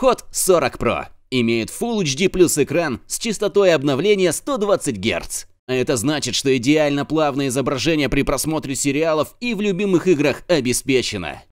HOT 40 Pro. Имеет Full HD плюс экран с частотой обновления 120 Гц. А это значит, что идеально плавное изображение при просмотре сериалов и в любимых играх обеспечено.